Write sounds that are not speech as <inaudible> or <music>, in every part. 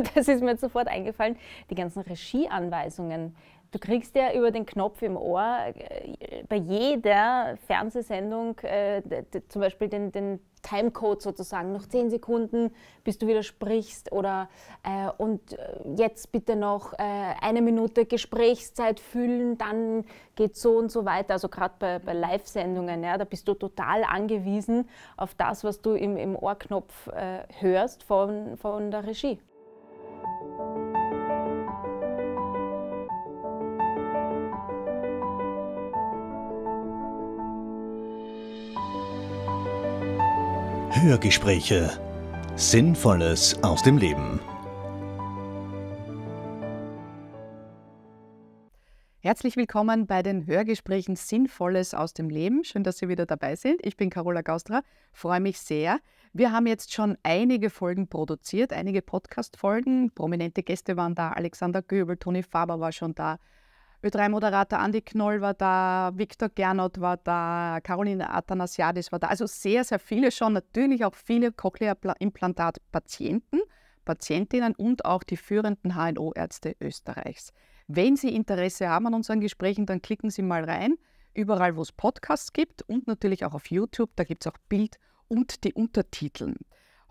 <laughs> das ist mir jetzt sofort eingefallen, die ganzen Regieanweisungen. Du kriegst ja über den Knopf im Ohr äh, bei jeder Fernsehsendung äh, zum Beispiel den, den Timecode sozusagen, noch zehn Sekunden, bis du wieder sprichst oder äh, und äh, jetzt bitte noch äh, eine Minute Gesprächszeit füllen, dann geht so und so weiter. Also gerade bei, bei Live-Sendungen, ja, da bist du total angewiesen auf das, was du im, im Ohrknopf äh, hörst von, von der Regie. Hörgespräche. Sinnvolles aus dem Leben. Herzlich willkommen bei den Hörgesprächen Sinnvolles aus dem Leben. Schön, dass Sie wieder dabei sind. Ich bin Carola Gaustra, freue mich sehr. Wir haben jetzt schon einige Folgen produziert, einige Podcast-Folgen. Prominente Gäste waren da, Alexander Göbel, Toni Faber war schon da, Ö3-Moderator Andi Knoll war da, Viktor Gernot war da, Caroline Athanasiadis war da. Also sehr, sehr viele schon. Natürlich auch viele Cochlea-Implantat-Patienten, Patientinnen und auch die führenden HNO-Ärzte Österreichs. Wenn Sie Interesse haben an unseren Gesprächen, dann klicken Sie mal rein. Überall, wo es Podcasts gibt und natürlich auch auf YouTube. Da gibt es auch Bild und die Untertiteln.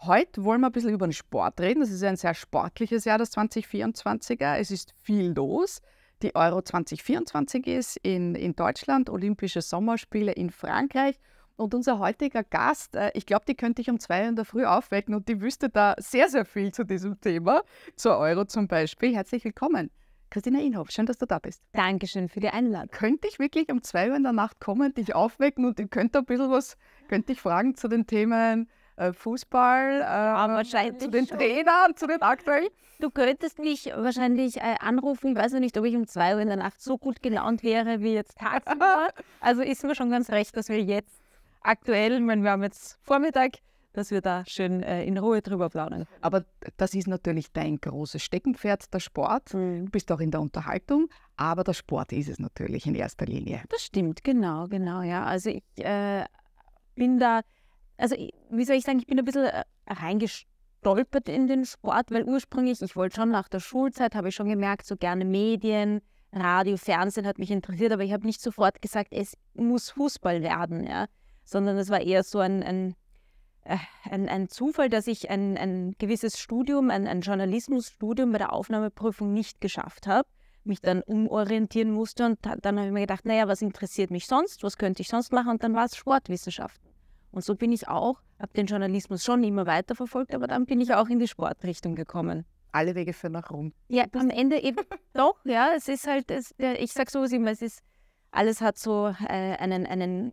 Heute wollen wir ein bisschen über den Sport reden. Das ist ein sehr sportliches Jahr, das 2024er. Es ist viel los die Euro 2024 ist in, in Deutschland, Olympische Sommerspiele in Frankreich. Und unser heutiger Gast, äh, ich glaube, die könnte ich um zwei Uhr in der Früh aufwecken und die wüsste da sehr, sehr viel zu diesem Thema, zur Euro zum Beispiel. Herzlich willkommen. Christina Inhoff, schön, dass du da bist. Dankeschön für die Einladung. Könnte ich wirklich um zwei Uhr in der Nacht kommen, dich aufwecken und ich könnte ein bisschen was, könnte ich fragen zu den Themen äh, Fußball, äh, ja, ähm, zu den Trainern, zu den aktuellen. Du könntest mich wahrscheinlich äh, anrufen. Ich weiß noch nicht, ob ich um zwei Uhr in der Nacht so gut gelaunt wäre wie jetzt tagsüber. also ist mir schon ganz recht, dass wir jetzt aktuell, ich meine, wir haben jetzt Vormittag, dass wir da schön äh, in Ruhe drüber plaudern. Aber das ist natürlich dein großes Steckenpferd, der Sport. Mhm. Du bist auch in der Unterhaltung, aber der Sport ist es natürlich in erster Linie. Das stimmt, genau, genau, ja. Also ich äh, bin da also wie soll ich sagen, ich bin ein bisschen äh, reingestolpert in den Sport, weil ursprünglich, ich wollte schon nach der Schulzeit, habe ich schon gemerkt, so gerne Medien, Radio, Fernsehen hat mich interessiert, aber ich habe nicht sofort gesagt, es muss Fußball werden, ja. Sondern es war eher so ein, ein, äh, ein, ein Zufall, dass ich ein, ein gewisses Studium, ein, ein Journalismusstudium bei der Aufnahmeprüfung nicht geschafft habe mich dann umorientieren musste und dann habe ich mir gedacht, naja, was interessiert mich sonst, was könnte ich sonst machen und dann war es Sportwissenschaften. Und so bin ich auch, habe den Journalismus schon immer weiterverfolgt, aber dann bin ich auch in die Sportrichtung gekommen. Alle Wege führen nach Rom. Ja, am Ende eben <laughs> doch, ja. Es ist halt, es, ich sage so immer, es ist, alles hat so äh, einen, einen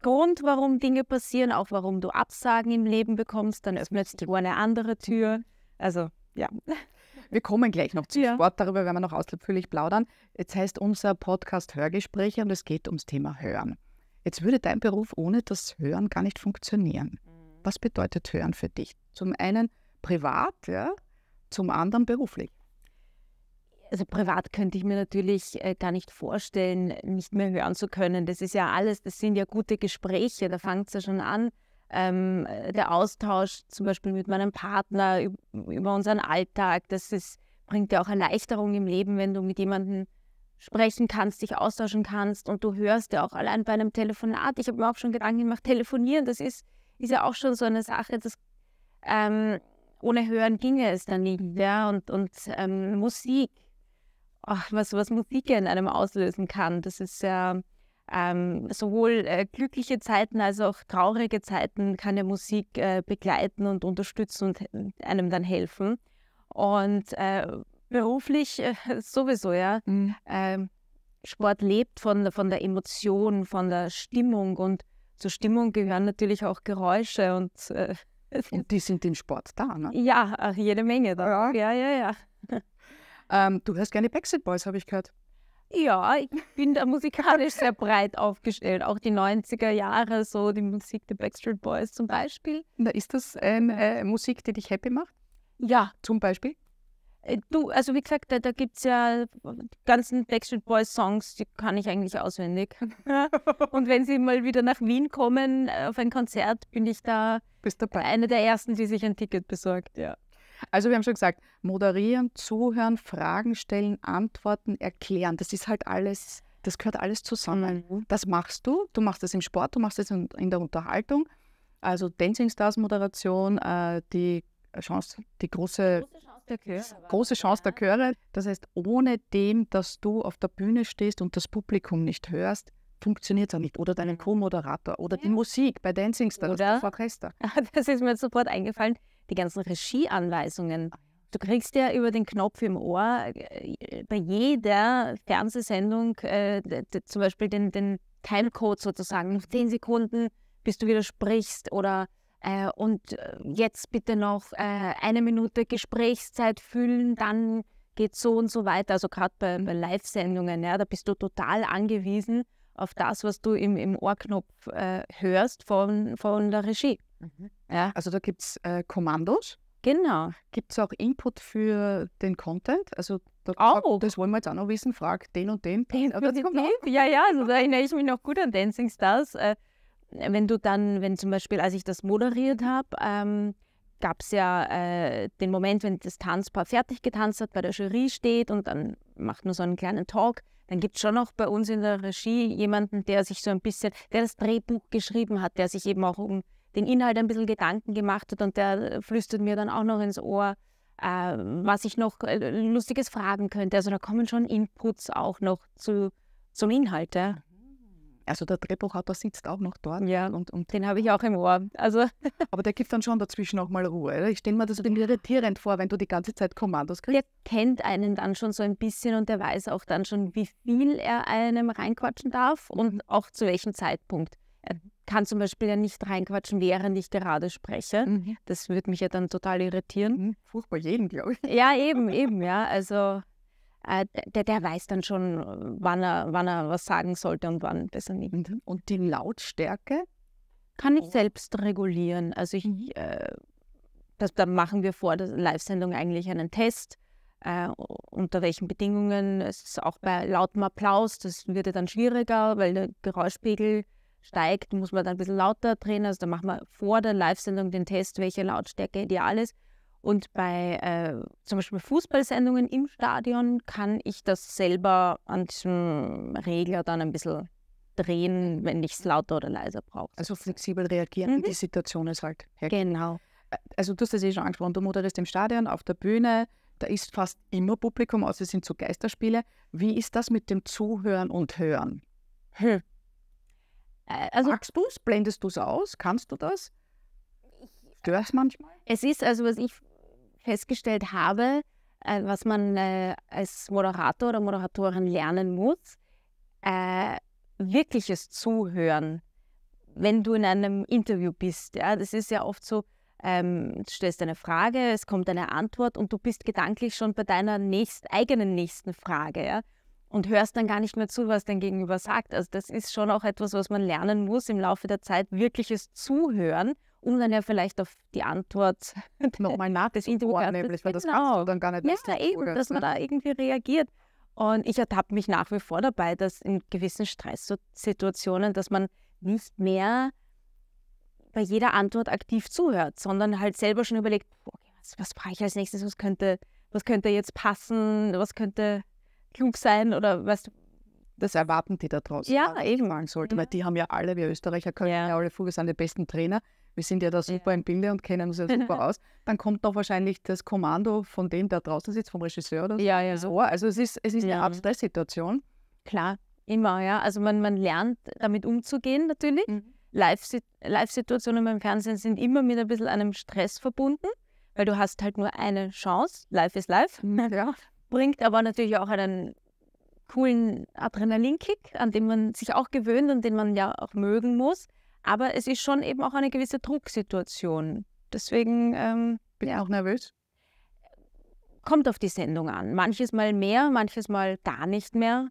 Grund, warum Dinge passieren, auch warum du Absagen im Leben bekommst, dann öffnet du eine andere Tür. Also, ja. <laughs> Wir kommen gleich noch zum ja. Sport, darüber werden wir noch ausführlich plaudern. Jetzt heißt unser Podcast Hörgespräche und es geht ums Thema Hören. Jetzt würde dein Beruf ohne das Hören gar nicht funktionieren. Mhm. Was bedeutet Hören für dich? Zum einen privat, ja, zum anderen beruflich. Also privat könnte ich mir natürlich äh, gar nicht vorstellen, nicht mehr hören zu können. Das ist ja alles, das sind ja gute Gespräche, da fängt es ja schon an. Ähm, äh, der Austausch zum Beispiel mit meinem Partner über unseren Alltag, das ist, bringt ja auch Erleichterung im Leben, wenn du mit jemandem sprechen kannst, dich austauschen kannst und du hörst ja auch allein bei einem Telefonat. Ich habe mir auch schon Gedanken gemacht, telefonieren, das ist, ist ja auch schon so eine Sache, dass ähm, ohne Hören ginge es dann nicht. Mhm. Ja? Und, und ähm, Musik, oh, was, was Musik ja in einem auslösen kann, das ist ja ähm, sowohl äh, glückliche Zeiten als auch traurige Zeiten kann ja Musik äh, begleiten und unterstützen und äh, einem dann helfen. Und äh, Beruflich äh, sowieso, ja. Mhm. Ähm, Sport lebt von, von der Emotion, von der Stimmung und zur Stimmung gehören natürlich auch Geräusche und. Äh, und die sind im Sport da, ne? Ja, ach, jede Menge da. Ja, ja, ja. ja. ähm, du hörst gerne Backstreet Boys, habe ich gehört. Ja, ich bin da musikalisch sehr breit aufgestellt. Auch die 90er Jahre, so die Musik der Backstreet Boys zum Beispiel. Na, ist das eine äh, Musik, die dich happy macht? Ja. Zum Beispiel? Äh, du, also wie gesagt, da, da gibt es ja die ganzen Backstreet Boys Songs, die kann ich eigentlich auswendig. <laughs> Und wenn sie mal wieder nach Wien kommen äh, auf ein Konzert, bin ich da Bist dabei. eine der ersten, die sich ein Ticket besorgt, ja. Also wir haben schon gesagt, moderieren, zuhören, Fragen stellen, antworten, erklären. Das ist halt alles, das gehört alles zusammen. Mhm. Das machst du, du machst das im Sport, du machst das in, in der Unterhaltung. Also Dancing Stars Moderation, äh, die Chance, die große, große Chance der Chöre. Große Chance der Chöre. Das heißt, ohne dem, dass du auf der Bühne stehst und das Publikum nicht hörst, funktioniert es auch nicht. Oder deinen mhm. Co-Moderator oder ja. die Musik bei Dancing Stars, oder, das Orchester. <laughs> Das ist mir sofort eingefallen, die ganzen Regieanweisungen. Ah, du kriegst ja über den Knopf im Ohr äh, bei jeder Fernsehsendung äh, zum Beispiel den, den Timecode sozusagen, noch 10 Sekunden, bis du widersprichst oder äh, und äh, jetzt bitte noch äh, eine Minute Gesprächszeit füllen, dann geht so und so weiter. Also gerade bei, bei Live-Sendungen, ja, da bist du total angewiesen auf das, was du im, im Ohrknopf äh, hörst von, von der Regie. Mhm. Ja. Also da gibt es äh, Kommandos. Genau. Gibt es auch Input für den Content? Also da, auch. das wollen wir jetzt auch noch wissen. Frag den und den. den, den, den. Ja, ja, also da erinnere ich mich noch gut an Dancing Stars. Äh, wenn du dann, wenn zum Beispiel, als ich das moderiert habe, ähm, gab es ja äh, den Moment, wenn das Tanzpaar fertig getanzt hat, bei der Jury steht und dann macht man so einen kleinen Talk, dann gibt es schon noch bei uns in der Regie jemanden, der sich so ein bisschen, der das Drehbuch geschrieben hat, der sich eben auch um den Inhalt ein bisschen Gedanken gemacht hat und der flüstert mir dann auch noch ins Ohr, äh, was ich noch äh, Lustiges fragen könnte. Also da kommen schon Inputs auch noch zu, zum Inhalt. Ja? Also der Drehbuchautor sitzt auch noch dort. Ja, und, und den habe ich auch im Ohr. Also. <laughs> aber der gibt dann schon dazwischen auch mal Ruhe. Oder? Ich stelle mir das irritierend vor, wenn du die ganze Zeit Kommandos kriegst. Der kennt einen dann schon so ein bisschen und der weiß auch dann schon, wie viel er einem reinquatschen darf mhm. und auch zu welchem Zeitpunkt. Er kann zum Beispiel ja nicht reinquatschen, während ich gerade spreche. Mhm. Das würde mich ja dann total irritieren. Mhm. Furchtbar jeden, glaube ich. Ja, eben, eben, ja. Also äh, der, der, weiß dann schon, wann er, wann er was sagen sollte und wann besser nicht. Und die Lautstärke? Kann ich oh. selbst regulieren. Also ich, mhm. äh, das, da machen wir vor der Live-Sendung eigentlich einen Test. Äh, unter welchen Bedingungen. Es ist auch bei lautem Applaus, das wird ja dann schwieriger, weil der Geräuschpegel steigt, muss man dann ein bisschen lauter drehen. Also da machen wir vor der Live-Sendung den Test, welche Lautstärke ideal ist. Und bei äh, zum Beispiel Fußballsendungen im Stadion kann ich das selber an diesem Regler dann ein bisschen drehen, wenn ich es lauter oder leiser brauche. Also flexibel reagieren, mhm. die Situation ist halt. Hergeht. Genau. Äh, also du hast das eh schon angesprochen, du moderierst im Stadion, auf der Bühne, da ist fast immer Publikum, außer es sind so Geisterspiele. Wie ist das mit dem Zuhören und Hören? Hm. Äh, also, Magst du es? Blendest du es aus? Kannst du das? Störst manchmal? Es ist, also was ich festgestellt habe, äh, was man äh, als Moderator oder Moderatorin lernen muss, äh, wirkliches Zuhören, wenn du in einem Interview bist. Ja? Das ist ja oft so, ähm, du stellst eine Frage, es kommt eine Antwort und du bist gedanklich schon bei deiner nächst, eigenen nächsten Frage. Ja? und hörst dann gar nicht mehr zu, was dein Gegenüber sagt. Also das ist schon auch etwas, was man lernen muss im Laufe der Zeit, wirkliches Zuhören um dann ja vielleicht auf die Antwort <laughs> nochmal nachzubohren, nämlich, weil das genau. kannst du dann gar nicht Ja, ja eben, dass man ne? da irgendwie reagiert. Und ich ertappe mich nach wie vor dabei, dass in gewissen Stresssituationen, dass man nicht mehr bei jeder Antwort aktiv zuhört, sondern halt selber schon überlegt, okay, was, was brauche ich als nächstes, was könnte, was könnte jetzt passen, was könnte klug sein oder was. Das erwarten die da draußen. Ja, eben. sollte, ja. Weil die haben ja alle, wir Österreicher können ja, ja alle Vogel sind die besten Trainer wir sind ja da super ja. im Bilde und kennen uns ja super <laughs> aus, dann kommt doch wahrscheinlich das Kommando von dem, der draußen sitzt, vom Regisseur oder ja, ja. so. Also es ist, es ist ja. eine Art Stresssituation. Klar, immer, ja. Also man, man lernt damit umzugehen natürlich. Mhm. Live-Situationen beim Fernsehen sind immer mit ein bisschen einem Stress verbunden, weil du hast halt nur eine Chance. Live ist live. Mhm, ja. <laughs> Bringt aber natürlich auch einen coolen Adrenalinkick, an den man sich auch gewöhnt und den man ja auch mögen muss. Aber es ist schon eben auch eine gewisse Drucksituation. Deswegen. Ähm, Bin ich auch nervös? Kommt auf die Sendung an. Manches Mal mehr, manches Mal gar nicht mehr.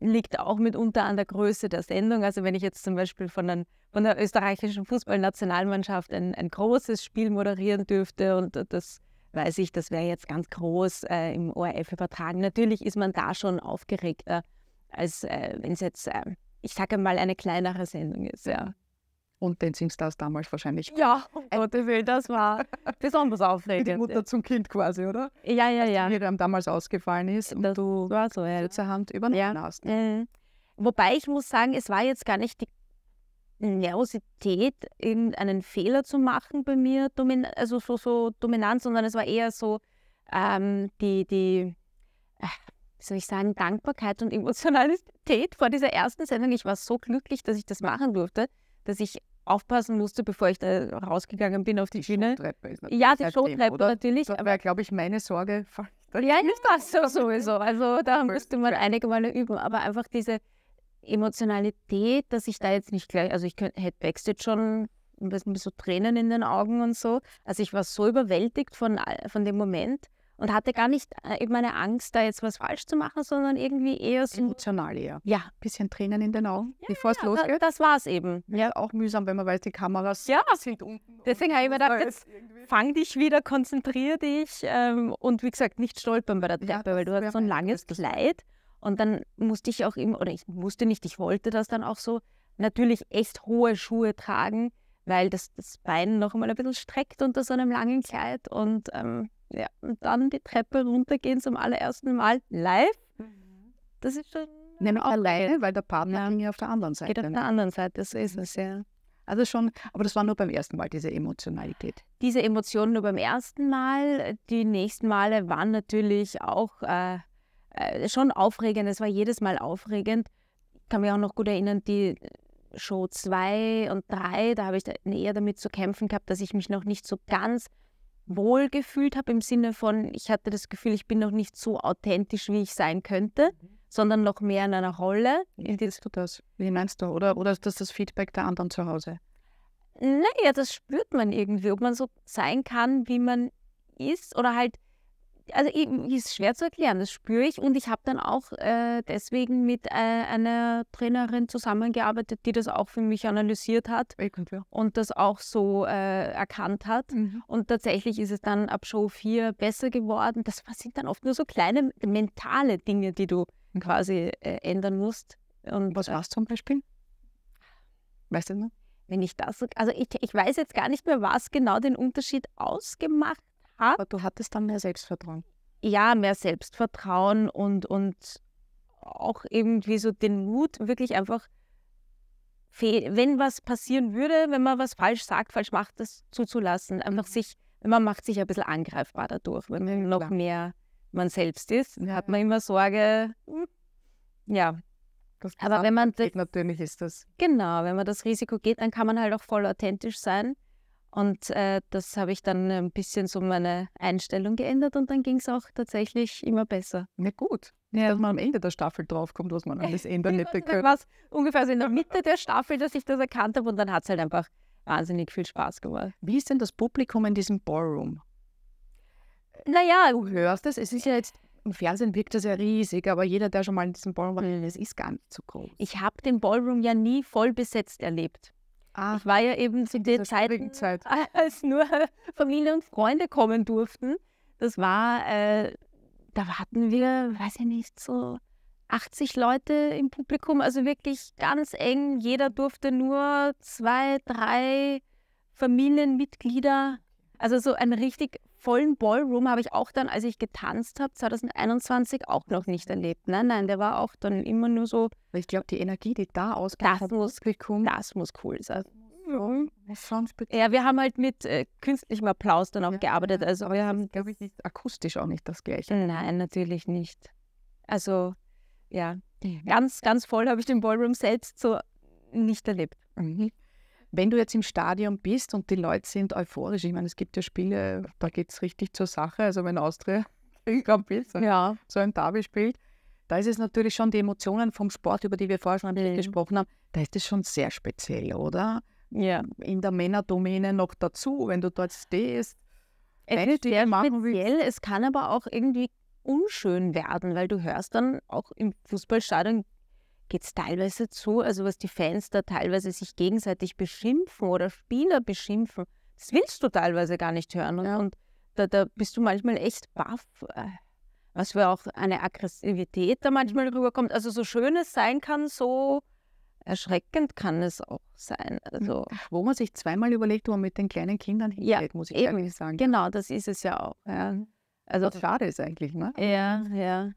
Liegt auch mitunter an der Größe der Sendung. Also, wenn ich jetzt zum Beispiel von, den, von der österreichischen Fußballnationalmannschaft ein, ein großes Spiel moderieren dürfte und das weiß ich, das wäre jetzt ganz groß äh, im ORF übertragen. Natürlich ist man da schon aufgeregter, als äh, wenn es jetzt äh, ich sage mal, eine kleinere Sendung ist, ja. Und den Singstars damals wahrscheinlich. Ja, um Gottes Willen, das war <laughs> besonders aufregend. Die Mutter zum Kind quasi, oder? Ja, ja, ja. Die einem damals ausgefallen ist und das du war so, ja. kurzerhand übernommen ja. hast. Ne? Mhm. Wobei ich muss sagen, es war jetzt gar nicht die Nervosität, irgendeinen Fehler zu machen bei mir, also so, so dominant, sondern es war eher so ähm, die, die äh, wie soll ich sagen, Dankbarkeit und Emotionalität vor dieser ersten Sendung. Ich war so glücklich, dass ich das machen durfte, dass ich aufpassen musste, bevor ich da rausgegangen bin auf die, die Showtreppe ist natürlich ja, die Showtreppe natürlich. Das wäre, glaube ich, meine Sorge. Ja, ist das so sowieso. Also da müsste man einige Male üben. Aber einfach diese Emotionalität, dass ich da jetzt nicht gleich, also ich hätte Backstage schon ein bisschen so Tränen in den Augen und so. Also ich war so überwältigt von, von dem Moment und hatte gar nicht äh, eben eine Angst, da jetzt was falsch zu machen, sondern irgendwie eher so. Emotional eher. Ja. bisschen Tränen in den Augen, ja, bevor es ja, losgeht. Das war es eben. Ja, auch mühsam, wenn man weiß, die Kameras ja. sind unten. Deswegen habe ich mir gedacht, jetzt irgendwie. fang dich wieder, konzentriere dich ähm, und wie gesagt, nicht stolpern bei der Treppe, weil du hast so ein langes Kleid. Und dann musste ich auch immer, oder ich musste nicht, ich wollte das dann auch so, natürlich echt hohe Schuhe tragen, weil das, das Bein noch einmal ein bisschen streckt unter so einem langen Kleid und, ähm, ja, und dann die Treppe runtergehen zum allerersten Mal live. Mhm. Das ist schon. Nein, auch alleine, weil der Partner ja. auf der anderen Seite. Geht auf der ne? anderen Seite, so ist mhm. es, ja. Also schon, aber das war nur beim ersten Mal, diese Emotionalität. Diese Emotionen nur beim ersten Mal. Die nächsten Male waren natürlich auch äh, äh schon aufregend. Es war jedes Mal aufregend. Ich kann mich auch noch gut erinnern, die Show 2 und 3, da habe ich da eher damit zu kämpfen gehabt, dass ich mich noch nicht so ganz wohl gefühlt habe im Sinne von, ich hatte das Gefühl, ich bin noch nicht so authentisch, wie ich sein könnte, mhm. sondern noch mehr in einer Rolle. Wie meinst du das? Wie meinst du? Oder, oder ist das das Feedback der anderen zu Hause? Naja, das spürt man irgendwie, ob man so sein kann, wie man ist oder halt also ist schwer zu erklären, das spüre ich. Und ich habe dann auch äh, deswegen mit äh, einer Trainerin zusammengearbeitet, die das auch für mich analysiert hat und das auch so äh, erkannt hat. Mhm. Und tatsächlich ist es dann ab Show 4 besser geworden. Das <laughs> sind dann oft nur so kleine mentale Dinge, die du mhm. quasi äh, ändern musst. Und, Was äh war es zum Beispiel? Weißt du noch? wenn ich das, also ich, ich weiß jetzt gar nicht mehr, was genau den Unterschied ausgemacht hat. Aber du hattest dann mehr Selbstvertrauen. Ja, mehr Selbstvertrauen und, und auch irgendwie so den Mut, wirklich einfach, wenn was passieren würde, wenn man was falsch sagt, falsch macht, das zuzulassen. Einfach mhm. sich, man macht sich ein bisschen angreifbar dadurch, wenn man noch mehr man selbst ist, dann hat man immer Sorge, hm, ja. Aber wenn man geht, natürlich ist das. Genau, wenn man das Risiko geht, dann kann man halt auch voll authentisch sein und äh, das habe ich dann ein bisschen so meine Einstellung geändert und dann ging es auch tatsächlich immer besser. Na gut, ja. dass man am Ende der Staffel draufkommt, was man <laughs> alles ändern hätte können. War ungefähr so in der <laughs> Mitte der Staffel, dass ich das erkannt habe und dann hat es halt einfach wahnsinnig viel Spaß gemacht. Wie ist denn das Publikum in diesem Ballroom? Naja, du hörst es, es ist ja jetzt im Fernsehen wirkt das ja riesig, aber jeder, der schon mal in diesem Ballroom war, mhm. das ist gar nicht so groß. Ich habe den Ballroom ja nie voll besetzt erlebt. Ah, ich war ja eben zu der Zeit, Zeit, <laughs> als nur Familie und Freunde kommen durften. Das war, äh, da hatten wir, weiß ich nicht, so 80 Leute im Publikum, also wirklich ganz eng. Jeder durfte nur zwei, drei Familienmitglieder. Also so ein richtig vollen Ballroom habe ich auch dann, als ich getanzt habe, 2021 auch noch nicht erlebt. Nein, nein, der war auch dann immer nur so. Ich glaube, die Energie, die da ausgeht, das, muss, das muss cool sein. Ja, ja, wir haben halt mit äh, künstlichem Applaus dann auch ja, gearbeitet. Also wir haben, glaube ich, nicht akustisch auch nicht das gleiche. Nein, natürlich nicht. Also ja, ja. ganz, ganz voll habe ich den Ballroom selbst so nicht erlebt. Mhm. Wenn du jetzt im Stadion bist und die Leute sind euphorisch, ich meine, es gibt ja Spiele, da geht es richtig zur Sache. Also wenn Austria gegen <laughs> ja. so ein Derby spielt, da ist es natürlich schon die Emotionen vom Sport, über die wir vorher schon ein bisschen mhm. gesprochen haben, da ist es schon sehr speziell, oder? Ja. In der Männerdomäne noch dazu, wenn du dort stehst. Es ist sehr speziell, es kann aber auch irgendwie unschön werden, weil du hörst dann auch im Fußballstadion geht es teilweise zu, also was die Fans da teilweise sich gegenseitig beschimpfen oder Spieler beschimpfen, das willst du teilweise gar nicht hören. Und, ja. und da, da, bist du manchmal echt baff, äh, was für auch eine Aggressivität da manchmal rüberkommt. Also so schön es sein kann, so erschreckend kann es auch sein. Hm. Also, wo man sich zweimal überlegt, wo man mit den kleinen Kindern hingeht, ja, muss ich eben, ehrlich sagen. Genau, das ist es ja auch. Ja. Also, schade ist eigentlich, ne? Ja, ja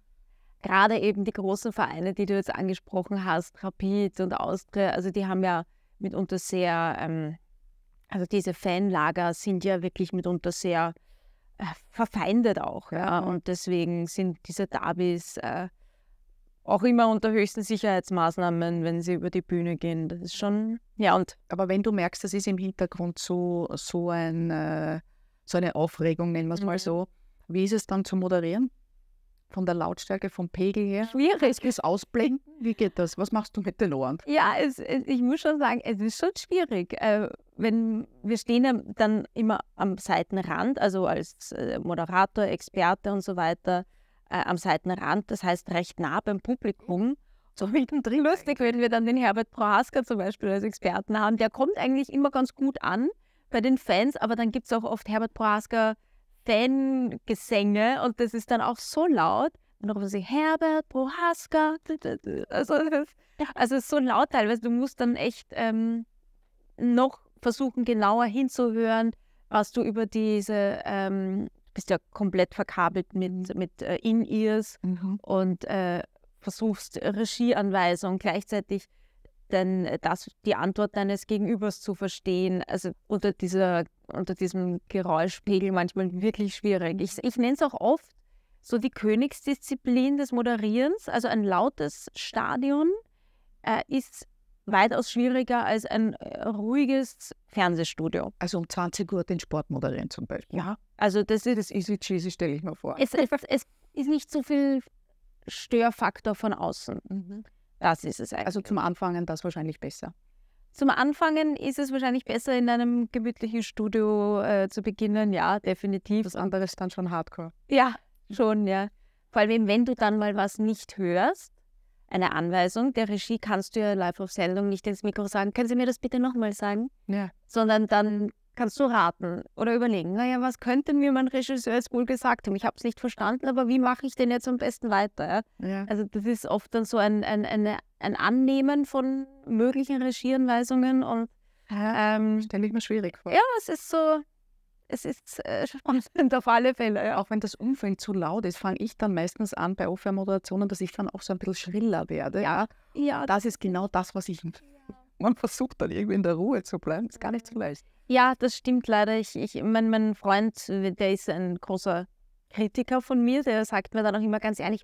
gerade eben die großen Vereine, die du jetzt angesprochen hast, Rapid und Austria, also die haben ja mitunter sehr, ähm, also diese Fanlager sind ja wirklich mitunter sehr äh, verfeindet auch, ja, mhm. und deswegen sind diese Derbys äh, auch immer unter höchsten Sicherheitsmaßnahmen, wenn sie über die Bühne gehen. Das ist schon, ja, und. Aber wenn du merkst, das ist im Hintergrund so, so, ein, äh, so eine Aufregung, nennen wir es mhm. mal so, wie ist es dann zu moderieren? von der Lautstärke, vom Pegel her? Schwierig. Ist Ausblenden? Wie geht das? Was machst du mit den Ohren? Ja, es, es, ich muss schon sagen, es ist schon schwierig. Äh, wenn wir stehen dann immer am Seitenrand, also als äh, Moderator, Experte und so weiter, äh, am Seitenrand, das heißt recht nah beim Publikum. So <laughs> mittendrin. Lustig, wenn wir dann den Herbert Prohaska zum Beispiel als Experten haben. Der kommt eigentlich immer ganz gut an bei den Fans, aber dann gibt es auch oft Herbert Prohaska Fangesänge und das ist dann auch so laut. Und dann rufen sie Herbert, Prohaska. Also, also so laut teilweise. Du musst dann echt ähm, noch versuchen, genauer hinzuhören, was du über diese, ähm, bist ja komplett verkabelt mit, mhm. mit äh, In-Ears mhm. und äh, versuchst Regieanweisungen gleichzeitig denn äh, das, die Antwort deines Gegenübers zu verstehen, also unter, dieser, unter diesem Geräuschpegel manchmal wirklich schwierig. Ich, ich nenne es auch oft so die Königsdisziplin des Moderierens. Also ein lautes Stadion äh, ist weitaus schwieriger als ein äh, ruhiges Fernsehstudio. Also um 20 Uhr den Sport moderieren zum Beispiel. Ja, also das ist... Das easy cheesy stelle ich mir vor. Es, es, es ist nicht so viel Störfaktor von außen. Mhm. Das ist es also eigentlich. Also zum Anfangen das wahrscheinlich besser. Zum Anfangen ist es wahrscheinlich besser, in einem gemütlichen Studio äh, zu beginnen, ja, definitiv. Das andere ist dann schon hardcore. Ja, schon, ja. Vor allem, wenn du dann mal was nicht hörst, eine Anweisung der Regie kannst du ja live auf Sendung nicht ins Mikro sagen, können Sie mir das bitte nochmal sagen? Ja. Sondern dann kannst du raten oder überlegen, naja, was könnte mir mein Regisseur jetzt wohl gesagt haben? Ich habe es nicht verstanden, aber wie mache ich denn jetzt am besten weiter? Ja. Also das ist oft dann so ein, ein, ein, ein Annehmen von möglichen Regieanweisungen und ähm, stelle ich mir schwierig vor. Ja, es ist so, es ist äh, spannend <laughs> auf alle Fälle. Ja. Auch wenn das Umfeld zu laut ist, fange ich dann meistens an bei offer moderationen dass ich dann auch so ein bisschen schriller werde. Ja, ja. Das ist genau das, was ich man versucht dann irgendwie in der Ruhe zu bleiben. Ist gar nicht so mhm. leicht. Ja, das stimmt leider. Ich, ich, mein, mein Freund, äh, der ist ein großer Kritiker von mir, der sagt mir dann auch immer ganz ehrlich,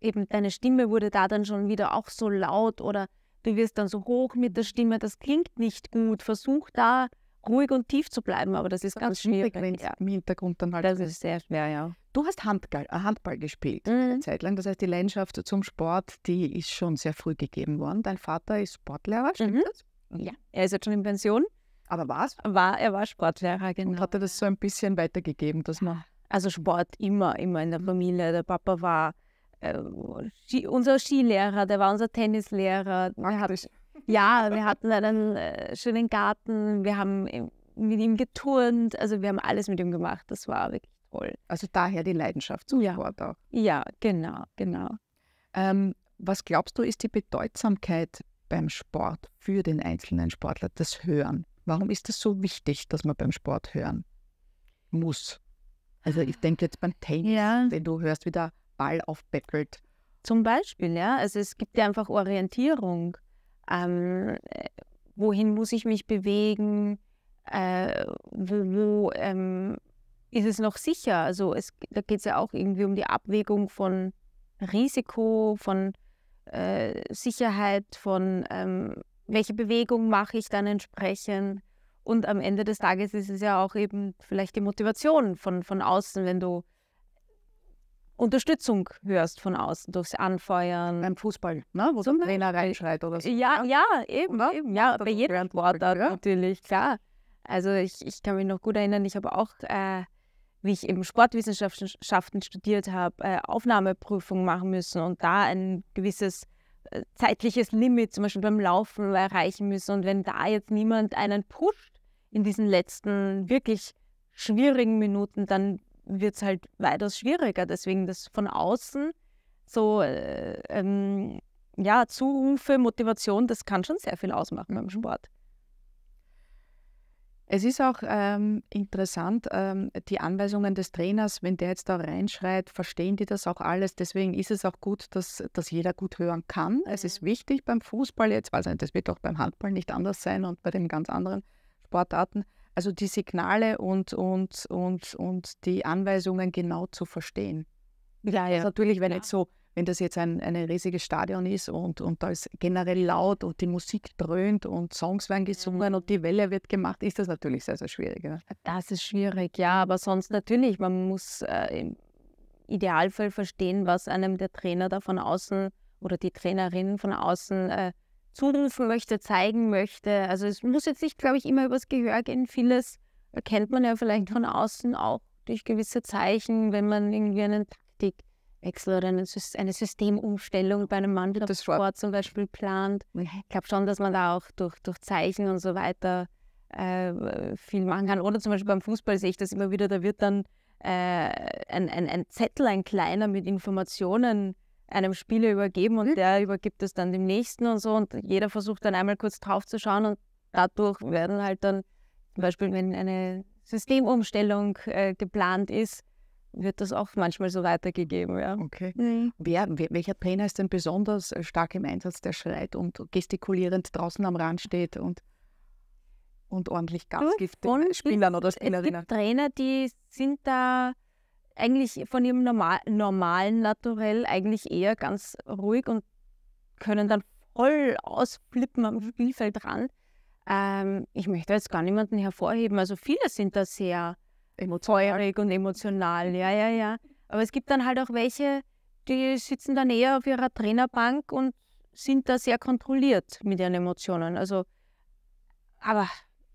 eben deine Stimme wurde da dann schon wieder auch so laut oder du wirst dann so hoch mit der Stimme, das klingt nicht gut. Versuch da ruhig und tief zu bleiben, aber das ist das ganz schwierig. Wenn ja. Im Hintergrund dann halt. Das ist sehr schwer, ja. Du hast Handball, äh, Handball gespielt mhm. eine Zeit lang. Das heißt, die Leidenschaft zum Sport, die ist schon sehr früh gegeben worden. Dein Vater ist Sportlehrer, stimmt mhm. das? Mhm. Ja, er ist jetzt schon in Pension. Aber was? War, er war Sportlehrer, genau. Und hat er das so ein bisschen weitergegeben, dass man. Also Sport immer, immer in der Familie. Der Papa war äh, Ski, unser Skilehrer, der war unser Tennislehrer. Wir hatten, ja, wir hatten einen äh, schönen Garten, wir haben mit ihm geturnt, also wir haben alles mit ihm gemacht. Das war wirklich voll. Also daher die Leidenschaft zum ja. Sport auch. Ja, genau, genau. Ähm, was glaubst du, ist die Bedeutsamkeit beim Sport für den einzelnen Sportler, das Hören? Warum ist das so wichtig, dass man beim Sport hören muss? Also ich denke jetzt beim Tennis, ja. wenn du hörst, wie der Ball aufbettelt. Zum Beispiel, ja. Also es gibt ja einfach Orientierung. Ähm, äh, wohin muss ich mich bewegen? Äh, wo, wo ähm, ist es noch sicher? Also es, da geht es ja auch irgendwie um die Abwägung von Risiko, von äh, Sicherheit, von ähm, welche Bewegung mache ich dann entsprechend. Und am Ende des Tages ist es ja auch eben vielleicht die Motivation von, von außen, wenn du Unterstützung hörst von außen durchs Anfeuern. Beim Fußball, ne? wo Zum der Trainer reinschreit oder so. Ja, ne? ja, eben. Ne? eben ja, bei jedem Wort ja. natürlich, klar. Also ich, ich kann mich noch gut erinnern, ich habe auch äh, wie ich eben Sportwissenschaften studiert habe, äh, Aufnahmeprüfungen machen müssen und da ein gewisses äh, zeitliches Limit zum Beispiel beim Laufen erreichen müssen. Und wenn da jetzt niemand einen pusht in diesen letzten wirklich schwierigen Minuten, dann wird es halt weitaus schwieriger. Deswegen das von außen so, äh, ähm, ja, Zurufe, Motivation, das kann schon sehr viel ausmachen beim Sport. Es ist auch ähm, interessant, ähm, die Anweisungen des Trainers, wenn der jetzt da reinschreit, verstehen die das auch alles. Deswegen ist es auch gut, dass, dass jeder gut hören kann. Es ist mhm. wichtig beim Fußball jetzt, also das wird auch beim Handball nicht anders sein und bei den ganz anderen Sportarten. Also die Signale und, und, und, und die Anweisungen genau zu verstehen. Ja, ja. Also natürlich, wenn ja. jetzt so wenn das jetzt ein, ein riesiges Stadion ist und, und da ist generell laut und die Musik dröhnt und Songs werden gesungen mhm. und die Welle wird gemacht, ist das natürlich sehr, sehr schwierig. Ne? Das ist schwierig, ja, aber sonst natürlich, man muss äh, im Idealfall verstehen, was einem der Trainer da von außen oder die Trainerin von außen äh, zurufen möchte, zeigen möchte. Also es muss jetzt nicht, glaube ich, immer übers Gehör gehen. Vieles erkennt man ja vielleicht von außen auch durch gewisse Zeichen, wenn man irgendwie einen Taktik Wechsel oder eine, Systemumstellung bei einem Mannschaftssport zum Beispiel plant. Ich glaube schon, dass man da auch durch, durch Zeichen und so weiter äh, viel machen kann. Oder zum Beispiel beim Fußball sehe ich das immer wieder, da wird dann äh, ein, ein, ein Zettel, ein kleiner mit Informationen einem Spieler übergeben und mhm. der übergibt es dann dem nächsten und so und jeder versucht dann einmal kurz drauf zu schauen und dadurch werden halt dann zum Beispiel, wenn eine Systemumstellung äh, geplant ist, wird das auch manchmal so weitergegeben. Ja. Okay. Mhm. Wer, welcher Trainer ist denn besonders äh, stark im Einsatz, der schreit und gestikulierend draußen am Rand steht und, und ordentlich Gas gibt den Spielern oder Spielerinnen? Es gibt Trainer, die sind da eigentlich von ihrem normal, normalen Naturell eigentlich eher ganz ruhig und können dann voll ausflippen am Spielfeldrand. Ähm, ich möchte jetzt gar niemanden hervorheben. Also viele sind da sehr emotional. und emotional, ja, ja, ja. Aber es gibt dann halt auch welche, die sitzen dann eher auf ihrer Trainerbank und sind da sehr kontrolliert mit ihren Emotionen. Also, aber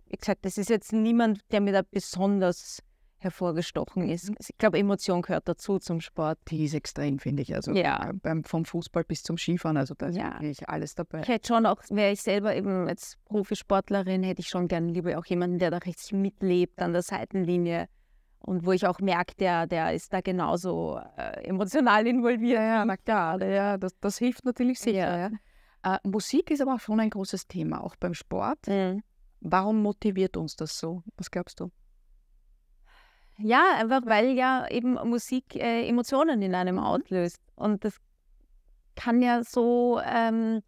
wie gesagt, das ist jetzt niemand, der mir da besonders hervorgestochen ist. Mhm. Ich glaube, Emotion gehört dazu zum Sport. Die ist extrem, finde ich. Also ja. Äh, beim, vom Fußball bis zum Skifahren, also da ist ja. wirklich alles dabei. Ich hätte schon auch, wäre ich selber eben als Profisportlerin, hätte ich schon gerne lieber auch jemanden, der da richtig mitlebt an der Seitenlinie und wo ich auch merke, der, der ist da genauso äh, emotional involviert. Ja, ja mhm. na klar, ja, das, das hilft natürlich sicher. Ja. Äh, Musik ist aber auch schon ein großes Thema, auch beim Sport. Mhm. Warum motiviert uns das so? Was glaubst du? Ja, einfach weil ja eben Musik äh, Emotionen in einem mhm. auslöst. Und das kann ja so ähm,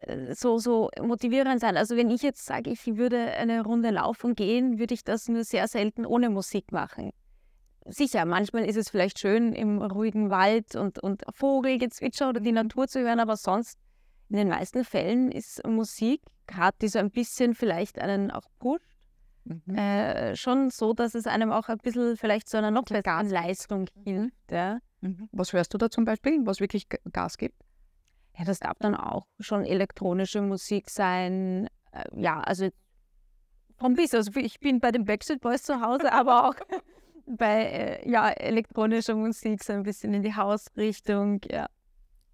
äh, so, so motivierend sein. Also wenn ich jetzt sage, ich würde eine Runde laufen gehen, würde ich das nur sehr selten ohne Musik machen. Sicher, manchmal ist es vielleicht schön, im ruhigen Wald und, und Vogelgezwitscher oder die mhm. Natur zu hören, aber sonst in den meisten Fällen ist Musik, gerade die so ein bisschen vielleicht einen auch pusht, mhm. äh, schon so, dass es einem auch ein bisschen vielleicht zu einer noch besseren Leistung hilft. Mhm. Ja. Mhm. Was hörst du da zum Beispiel, was wirklich Gas gibt? Ja, das darf dann auch schon elektronische Musik sein. Äh, ja, also vom bis. Also ich bin bei den Backstreet Boys zu Hause, aber auch <laughs> bei äh, ja, elektronischer Musik so ein bisschen in die Hausrichtung. Ja.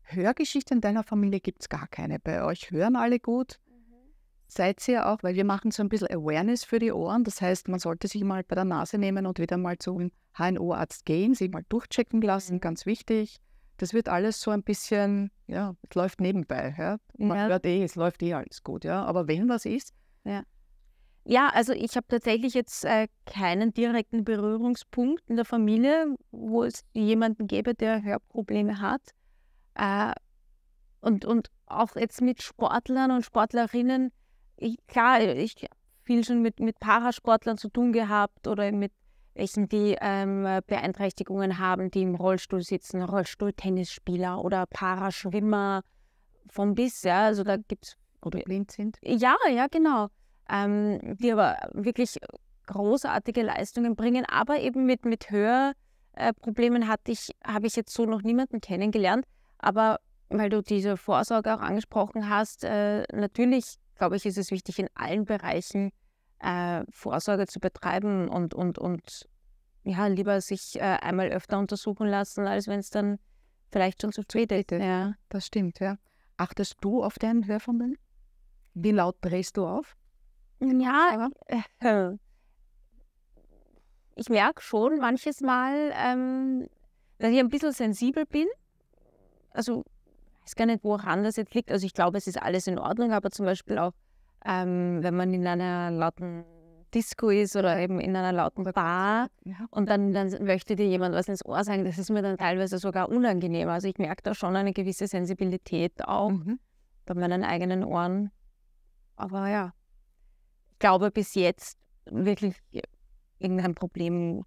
Hörgeschichte in deiner Familie gibt es gar keine. Bei euch hören alle gut. Mhm. Seid ihr auch, weil wir machen so ein bisschen Awareness für die Ohren. Das heißt, man sollte sich mal bei der Nase nehmen und wieder mal zum HNO-Arzt gehen, sich mal durchchecken lassen, mhm. ganz wichtig das wird alles so ein bisschen, ja, es läuft nebenbei. Ja? Man ja. hört eh, es läuft eh alles gut, ja. Aber wenn was ist. Ja, ja also ich habe tatsächlich jetzt äh, keinen direkten Berührungspunkt in der Familie, wo es jemanden gäbe, der Hörprobleme hat. Äh, und, und auch jetzt mit Sportlern und Sportlerinnen, ich, klar, ich habe viel schon mit, mit Parasportlern zu tun gehabt oder mit welchen die ähm, Beeinträchtigungen haben, die im Rollstuhl sitzen, Rollstuhltennisspieler oder Paraschwimmer vom bis, ja, also da gibt es... Oder blind sind. Ja, ja, genau. Ähm, die aber wirklich großartige Leistungen bringen, aber eben mit, mit Hörproblemen äh, hatte ich, habe ich jetzt so noch niemanden kennengelernt, aber weil du diese Vorsorge auch angesprochen hast, äh, natürlich, glaube ich, ist es wichtig, in allen Bereichen äh, Vorsorge zu betreiben und, und, und ja, lieber sich äh, einmal öfter untersuchen lassen, als wenn es dann vielleicht schon zu spät ist. Ja. Das stimmt, ja. Achtest du auf deinen Hörvermögen? Wie laut drehst du auf? Ja, äh, ich merke schon manches Mal, ähm, dass ich ein bisschen sensibel bin. Also ich weiß gar nicht, woran das jetzt liegt. Also ich glaube, es ist alles in Ordnung, aber zum Beispiel auch ähm, wenn man in einer lauten Disco ist oder eben in einer lauten Bar und dann, dann möchte dir jemand was ins Ohr sagen, das ist mir dann teilweise sogar unangenehm. Also ich merke da schon eine gewisse Sensibilität auch mhm. bei meinen eigenen Ohren. Aber ja, ich glaube bis jetzt wirklich irgendein Problem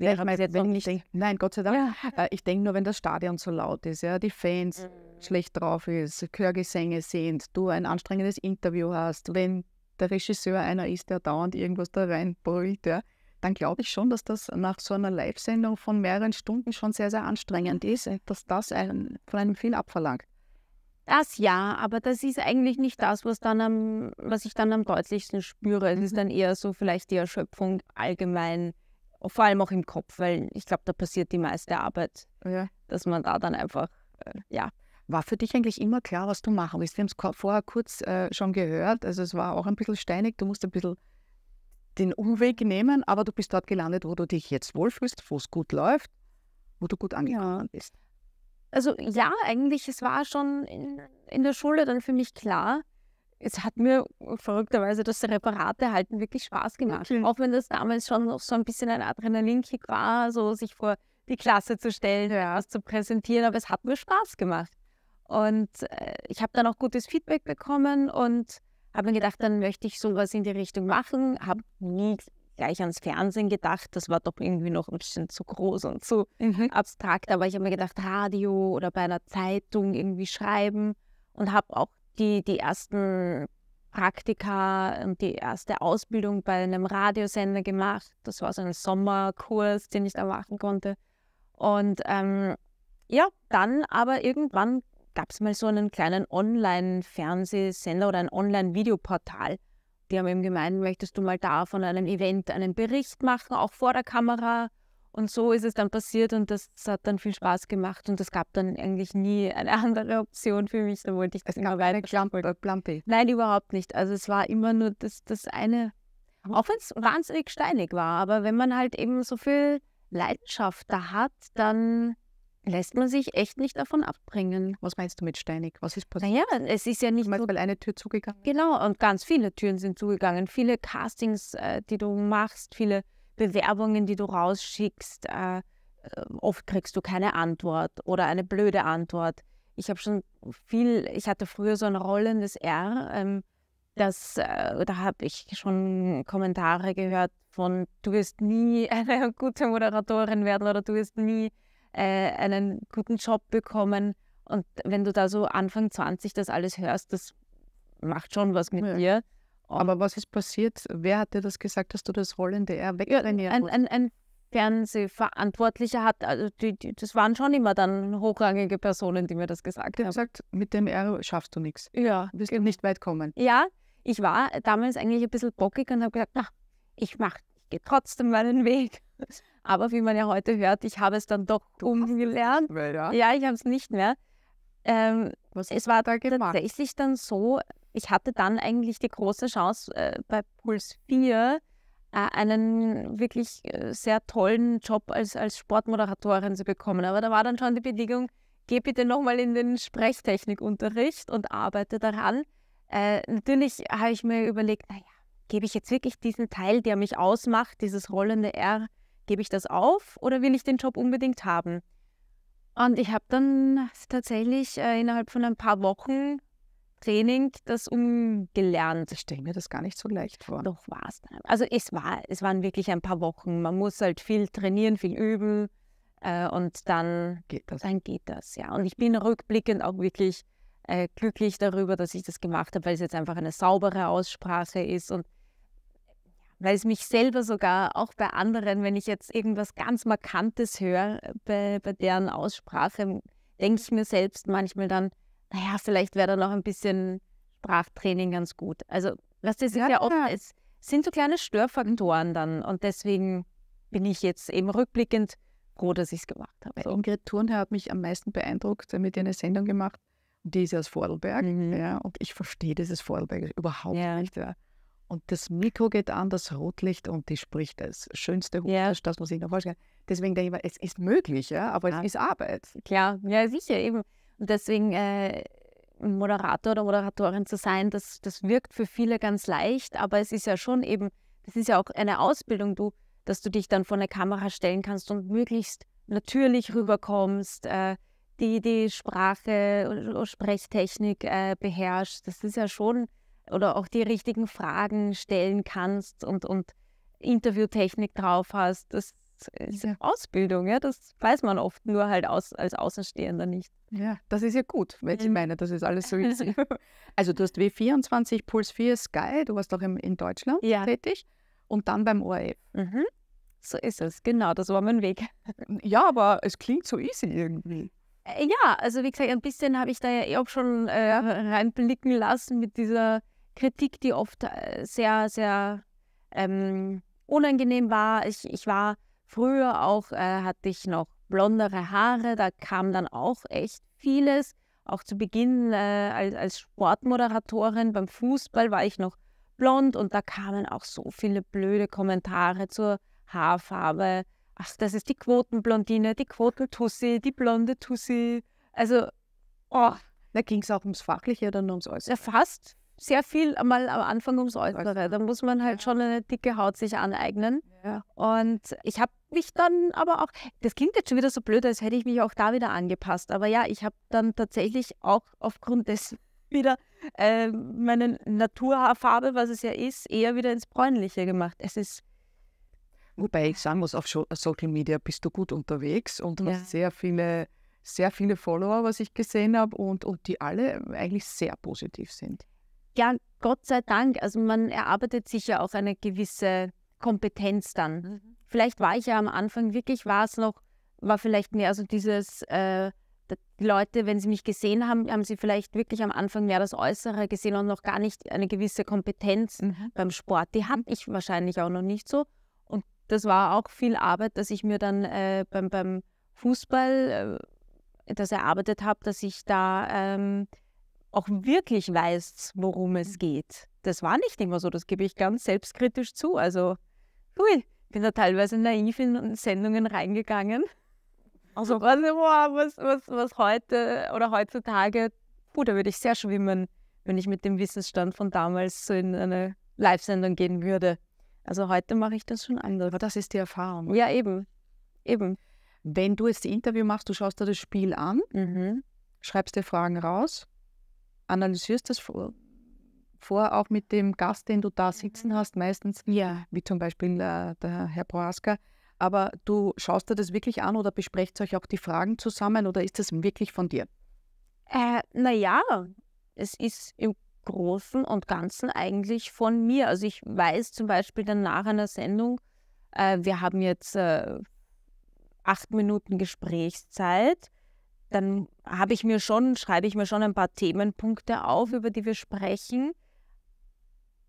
ja, ich jetzt wenn nicht. Denk, <laughs> nein, Gott sei Dank. Ja. Äh, ich denke nur, wenn das Stadion so laut ist, ja, die Fans mhm. schlecht drauf ist, Chörgesänge sind, du ein anstrengendes Interview hast, wenn der Regisseur einer ist, der dauernd irgendwas da reinbrüllt, ja, dann glaube ich schon, dass das nach so einer Live-Sendung von mehreren Stunden schon sehr, sehr anstrengend ist, dass das einen, von einem viel abverlangt. Das ja, aber das ist eigentlich nicht das, was, dann am, was ich dann am deutlichsten spüre. Es ist mhm. dann eher so vielleicht die Erschöpfung allgemein vor allem auch im Kopf, weil ich glaube, da passiert die meiste Arbeit, ja. dass man da dann einfach, äh, ja. War für dich eigentlich immer klar, was du machen willst? Wir haben es vorher kurz äh, schon gehört, also es war auch ein bisschen steinig, du musst ein bisschen den Umweg nehmen, aber du bist dort gelandet, wo du dich jetzt wohlfühlst, wo es gut läuft, wo du gut angekommen bist. Also ja, eigentlich, es war schon in, in der Schule dann für mich klar, es hat mir äh, verrückterweise das Reparate erhalten wirklich Spaß gemacht. Okay. Auch wenn das damals schon noch so ein bisschen ein Adrenalinkick war, so sich vor die Klasse zu stellen, was zu präsentieren, aber es hat mir Spaß gemacht. Und äh, ich habe dann auch gutes Feedback bekommen und habe mir gedacht, dann möchte ich sowas in die Richtung machen. Habe nie gleich ans Fernsehen gedacht, das war doch irgendwie noch ein bisschen zu groß und zu mhm. abstrakt, aber ich habe mir gedacht, Radio oder bei einer Zeitung irgendwie schreiben und habe auch die, die ersten Praktika und die erste Ausbildung bei einem Radiosender gemacht. Das war so ein Sommerkurs, den ich da machen konnte. Und ähm, ja, dann aber irgendwann gab es mal so einen kleinen Online-Fernsehsender oder ein Online-Videoportal. Die haben eben gemeint, möchtest du mal da von einem Event einen Bericht machen, auch vor der Kamera und so ist es dann passiert und das, das, hat dann viel Spaß gemacht und es gab dann eigentlich nie eine <laughs> andere Option für mich. Da wollte ich das genau weiter Plampe. Nein, überhaupt nicht. Also es war immer nur das, das eine, hm. auch wenn es wahnsinnig steinig war, aber wenn man halt eben so viel Leidenschaft da hat, dann lässt man sich echt nicht davon abbringen. Was meinst du mit steinig? Was ist passiert? Naja, es ist ja nicht mal so, eine Tür zugegangen Genau, und ganz viele Türen sind zugegangen. Viele Castings, äh, die du machst, viele Bewerbungen, die du rausschickst, äh, äh, oft kriegst du keine Antwort oder eine blöde Antwort. Ich habe schon viel, ich hatte früher so ein rollendes R, ähm, das, äh, da habe ich schon Kommentare gehört von, du wirst nie <laughs> eine gute Moderatorin werden oder du wirst nie äh, einen guten Job bekommen. Und wenn du da so Anfang 20 das alles hörst, das macht schon was mit ja. dir. Aber was ist passiert? Wer hat dir das gesagt, dass du das rollende R wegtrainiert hast? Ja, ein, ein, ein Fernsehverantwortlicher hat, also die, die, das waren schon immer dann hochrangige Personen, die mir das gesagt haben. Die haben gesagt, mit dem R schaffst du nichts. Ja. Wirst du genau. nicht weit kommen. Ja, ich war damals eigentlich ein bisschen bockig und habe gesagt, na, ich mach, ich gehe trotzdem meinen Weg. <laughs> Aber wie man ja heute hört, ich habe es dann doch du umgelernt. ja, ich habe es nicht mehr. Ähm, Was es war da gemacht? tatsächlich dann so, ich hatte dann eigentlich die große Chance äh, bei Puls 4 äh, einen wirklich äh, sehr tollen Job als, als Sportmoderatorin zu bekommen. Aber da war dann schon die Bedingung, geh bitte nochmal in den Sprechtechnikunterricht und arbeite daran. Äh, natürlich habe ich mir überlegt, naja, gebe ich jetzt wirklich diesen Teil, der mich ausmacht, dieses rollende R, gebe ich das auf oder will ich den Job unbedingt haben? Und ich habe dann tatsächlich äh, innerhalb von ein paar Wochen Training das umgelernt. Ich stelle mir das gar nicht so leicht vor. Doch war es. Also es war, es waren wirklich ein paar Wochen. Man muss halt viel trainieren, viel üben äh, und dann geht das. Dann geht das, ja. Und ich bin rückblickend auch wirklich äh, glücklich darüber, dass ich das gemacht habe, weil es jetzt einfach eine saubere Aussprache ist und weil es mich selber sogar auch bei anderen, wenn ich jetzt irgendwas ganz Markantes höre, äh, bei, bei deren Aussprache, ähm, denke ich mir selbst manchmal dann, naja, vielleicht wäre da noch ein bisschen Sprachtraining ganz gut. Also, was das ja, ja oft ist, sind so kleine mhm. Störfaktoren dann. Und deswegen bin ich jetzt eben rückblickend froh, dass ich es gemacht habe. So. Ingrid Thurnherr hat mich am meisten beeindruckt, mit ihr eine Sendung gemacht. Die ist aus Vorarlberg. Mhm. Ja, und ich verstehe dieses Vorarlberg überhaupt ja. nicht. Ja. Und das Mikro geht an, das Rotlicht und die spricht das schönste Hut, ja. das muss ich noch vorstellen. Deswegen denke ich mal, es ist möglich, ja, aber ja. es ist Arbeit. Klar, ja, sicher, eben. Und deswegen äh, Moderator oder Moderatorin zu sein, das, das wirkt für viele ganz leicht, aber es ist ja schon eben, das ist ja auch eine Ausbildung, du, dass du dich dann vor eine Kamera stellen kannst und möglichst natürlich rüberkommst, äh, die, die Sprache, Sprechtechnik äh, beherrschst. Das ist ja schon oder auch die richtigen Fragen stellen kannst und, und Interviewtechnik drauf hast. Das ist ja. Ausbildung, ja, das weiß man oft nur halt aus, als Außenstehender nicht. Ja, das ist ja gut, weil ich mhm. meine, das ist alles so <laughs> easy. also du hast W24, Puls 4, Sky, du warst auch in Deutschland ja. tätig und dann beim ORF. Mhm. So ist es, genau, das war mein Weg. <laughs> Ja, aber es klingt so easy irgendwie. Äh, ja, also wie gesagt, ein bisschen habe ich da ja eh auch schon äh, reinblicken lassen mit dieser Kritik, die oft äh, sehr, sehr ähm, unangenehm war. Ich, ich war früher auch, äh, hatte ich noch blondere Haare, da kam dann auch echt vieles. Auch zu Beginn äh, als, als Sportmoderatorin beim Fußball war ich noch blond und da kamen auch so viele blöde Kommentare zur Haarfarbe. Ach, das ist die Quotenblondine, die Quotentussi, die blonde Tussi. Also, oh. Da ging es auch ums Fachliche oder nur ums Äußere? Ja, fast, sehr viel einmal am Anfang ums Äußere. Da muss man halt schon eine dicke Haut sich aneignen. Ja. Und ich habe mich dann aber auch, das klingt jetzt schon wieder so blöd, als hätte ich mich auch da wieder angepasst. Aber ja, ich habe dann tatsächlich auch aufgrund dessen <laughs> wieder äh, meine Naturhaarfarbe, was es ja ist, eher wieder ins Bräunliche gemacht. Es ist. Wobei ich sagen muss, auf äh, Social Media bist du gut unterwegs und ja. hast sehr viele, sehr viele Follower, was ich gesehen habe, und, und die alle eigentlich sehr positiv sind ja, Gott sei Dank, also man erarbeitet sich ja auch eine gewisse Kompetenz dann. Mhm. Vielleicht war ich ja am Anfang wirklich, war es noch, war vielleicht mehr so also dieses, äh, die Leute, wenn sie mich gesehen haben, haben sie vielleicht wirklich am Anfang mehr das Äußere gesehen und noch gar nicht eine gewisse Kompetenz mhm. beim Sport. Die mhm. hatte ich wahrscheinlich auch noch nicht so. Und das war auch viel Arbeit, dass ich mir dann äh, beim, beim Fußball äh, das erarbeitet habe, dass ich da ähm, auch wirklich weißt, worum es mhm. geht. Das war nicht immer so, das gebe ich ganz selbstkritisch zu. Also, hui, bin da teilweise naiv in Sendungen reingegangen. Also, was, also was, was, was heute oder heutzutage, puh, da würde ich sehr schwimmen, wenn ich mit dem Wissensstand von damals so in eine Live-Sendung gehen würde. Also heute mache ich das schon anders. Aber das ist die Erfahrung. Ja, eben. Eben. Wenn du jetzt die Interview machst, du schaust dir das Spiel an, mhm. schreibst dir Fragen raus, analysierst das vor, vor, auch mit dem Gast, den du da sitzen hast, meistens, ja. wie zum Beispiel äh, der Herr Proaska. Aber du schaust dir das wirklich an oder besprecht euch auch die Fragen zusammen oder ist das wirklich von dir? Äh, naja, es ist im Großen und Ganzen eigentlich von mir. Also ich weiß zum Beispiel dann nach einer Sendung, äh, wir haben jetzt äh, acht Minuten Gesprächszeit dann habe ich mir schon, schreibe ich mir schon ein paar Themenpunkte auf, über die wir sprechen.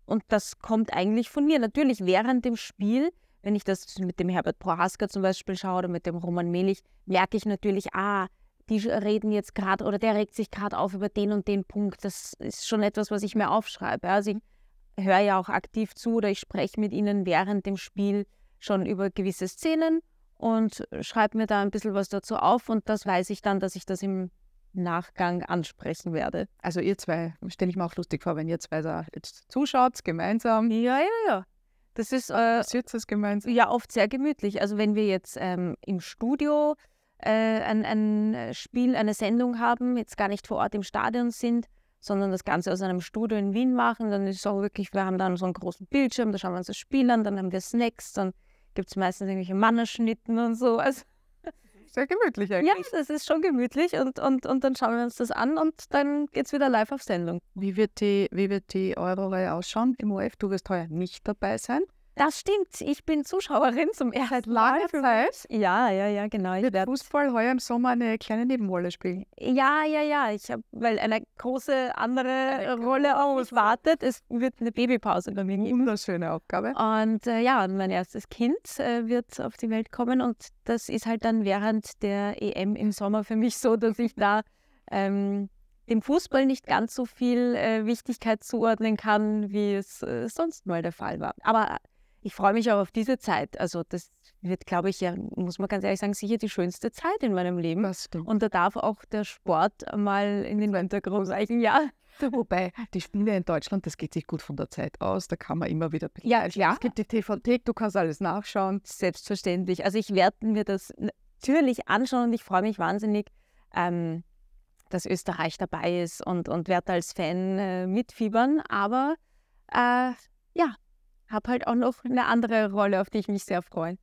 Und das kommt eigentlich von mir. Natürlich während dem Spiel, wenn ich das mit dem Herbert Prohaska zum Beispiel schaue oder mit dem Roman Melich, merke ich natürlich, ah, die reden jetzt gerade oder der regt sich gerade auf über den und den Punkt. Das ist schon etwas, was ich mir aufschreibe. Also ich höre ja auch aktiv zu oder ich spreche mit ihnen während dem Spiel schon über gewisse Szenen und schreibe mir da ein bisschen was dazu auf und das weiß ich dann, dass ich das im Nachgang ansprechen werde. Also ihr zwei, stelle ich mir auch lustig vor, wenn ihr zwei da jetzt zuschaut, gemeinsam. Ja, ja, ja. Das ist äh, sitzt es gemeinsam. Ja, oft sehr gemütlich. Also wenn wir jetzt ähm, im Studio äh, ein, ein Spiel, eine Sendung haben, jetzt gar nicht vor Ort im Stadion sind, sondern das Ganze aus einem Studio in Wien machen. Dann ist es auch wirklich, wir haben dann so einen großen Bildschirm, da schauen wir uns das Spiel an, dann haben wir Snacks, dann gibt es meistens irgendwelche Mannerschnitten und so. Also, <laughs> Sehr gemütlich eigentlich. Ja, es ist schon gemütlich und, und, und dann schauen wir uns das an und dann geht es wieder live auf Sendung. Wie wird die, wie wird die ausschauen im ORF? Du wirst heuer nicht dabei sein. Das stimmt. Ich bin Zuschauerin zum ersten Seit langer Zeit. Ja, ja, ja, genau. Ich werde Fußball heuer im Sommer eine kleine Nebenrolle spielen. Ja, ja, ja. Ich habe, weil eine große andere Rolle auf oh, mich wartet. Es wird eine Babypause bei mir geben. Wunderschöne Aufgabe. Und äh, ja, mein erstes Kind äh, wird auf die Welt kommen und das ist halt dann während der EM im Sommer für mich so, dass ich da ähm, dem Fußball nicht ganz so viel äh, Wichtigkeit zuordnen kann, wie es äh, sonst mal der Fall war. Aber ich freue mich auch auf diese Zeit. Also das wird, glaube ich, ja, muss man ganz ehrlich sagen, sicher die schönste Zeit in meinem Leben. Und da darf auch der Sport mal in den Hintergrund reichen, ja. Wobei, die Spiele in Deutschland, das geht sich gut von der Zeit aus, da kann man immer wieder. Ja, also klar. Es gibt die TVT, du kannst alles nachschauen. Selbstverständlich. Also ich werde mir das natürlich anschauen und ich freue mich wahnsinnig, ähm, dass Österreich dabei ist und, und werde als Fan äh, mitfiebern. Aber äh, ja, habe halt auch noch eine andere Rolle, auf die ich mich sehr freue.